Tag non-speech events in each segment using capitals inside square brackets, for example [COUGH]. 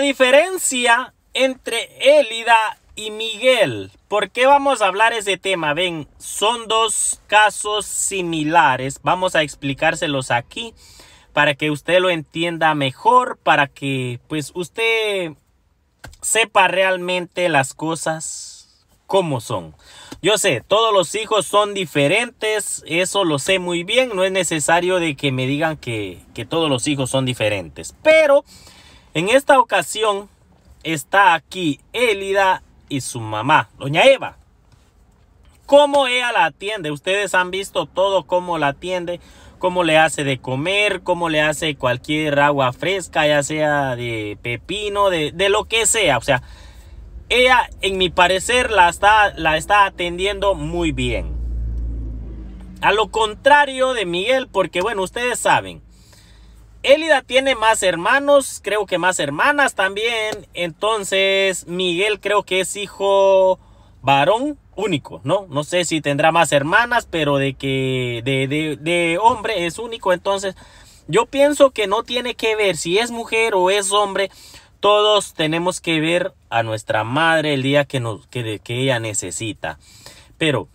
diferencia entre Elida y Miguel. ¿Por qué vamos a hablar ese tema? Ven, son dos casos similares. Vamos a explicárselos aquí para que usted lo entienda mejor, para que pues usted sepa realmente las cosas como son. Yo sé, todos los hijos son diferentes, eso lo sé muy bien, no es necesario de que me digan que, que todos los hijos son diferentes, pero en esta ocasión está aquí Elida y su mamá, doña Eva. Cómo ella la atiende, ustedes han visto todo cómo la atiende, cómo le hace de comer, cómo le hace cualquier agua fresca, ya sea de pepino, de, de lo que sea. O sea, ella, en mi parecer, la está, la está atendiendo muy bien. A lo contrario de Miguel, porque bueno, ustedes saben, Elida tiene más hermanos, creo que más hermanas también. Entonces, Miguel creo que es hijo varón único, ¿no? No sé si tendrá más hermanas, pero de que de, de, hombre es único. Entonces, yo pienso que no tiene que ver si es mujer o es hombre. Todos tenemos que ver a nuestra madre el día que, nos, que, que ella necesita. Pero,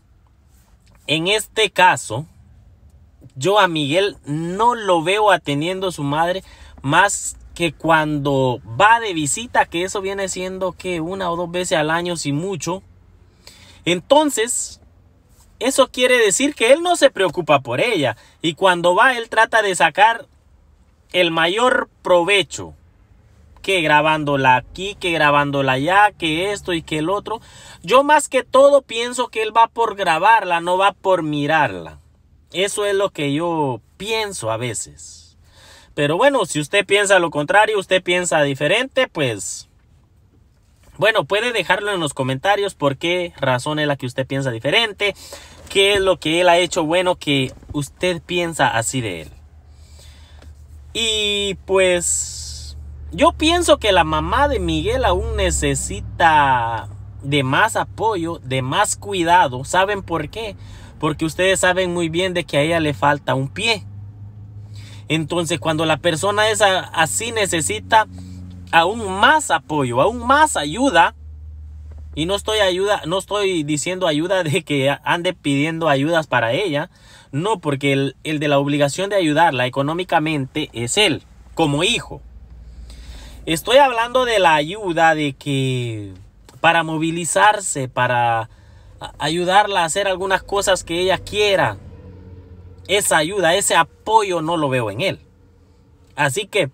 en este caso, yo a Miguel no lo veo atendiendo a su madre más que cuando va de visita, que eso viene siendo que una o dos veces al año, si mucho. Entonces, eso quiere decir que él no se preocupa por ella. Y cuando va, él trata de sacar el mayor provecho. Que grabándola aquí, que grabándola allá, que esto y que el otro. Yo más que todo pienso que él va por grabarla, no va por mirarla. Eso es lo que yo pienso a veces. Pero bueno, si usted piensa lo contrario, usted piensa diferente, pues... Bueno, puede dejarlo en los comentarios por qué razón es la que usted piensa diferente, qué es lo que él ha hecho bueno que usted piensa así de él. Y pues yo pienso que la mamá de Miguel aún necesita de más apoyo, de más cuidado. ¿Saben por qué? Porque ustedes saben muy bien de que a ella le falta un pie. Entonces cuando la persona es así necesita aún más apoyo, aún más ayuda. Y no estoy ayuda, no estoy diciendo ayuda de que ande pidiendo ayudas para ella. No, porque el, el de la obligación de ayudarla económicamente es él, como hijo. Estoy hablando de la ayuda de que para movilizarse, para ayudarla a hacer algunas cosas que ella quiera. Esa ayuda, ese apoyo no lo veo en él. Así que,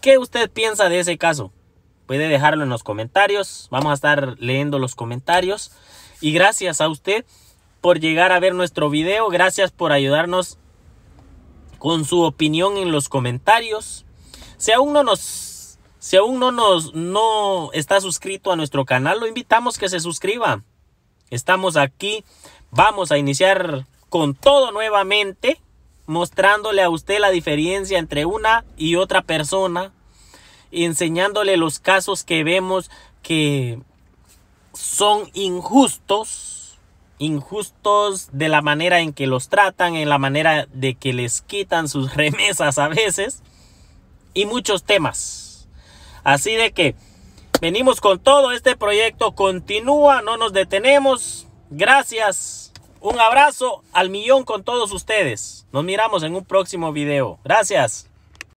¿qué usted piensa de ese caso? Puede dejarlo en los comentarios. Vamos a estar leyendo los comentarios. Y gracias a usted por llegar a ver nuestro video. Gracias por ayudarnos con su opinión en los comentarios. Si aún no nos si aún no nos no está suscrito a nuestro canal, lo invitamos que se suscriba. Estamos aquí, vamos a iniciar con todo nuevamente, mostrándole a usted la diferencia entre una y otra persona, enseñándole los casos que vemos que son injustos, injustos de la manera en que los tratan, en la manera de que les quitan sus [LAUGHS] remesas a veces, y muchos temas. Así de que Venimos con todo, este proyecto continúa, no nos detenemos. Gracias. Un abrazo al millón con todos ustedes. Nos miramos en un próximo video. Gracias.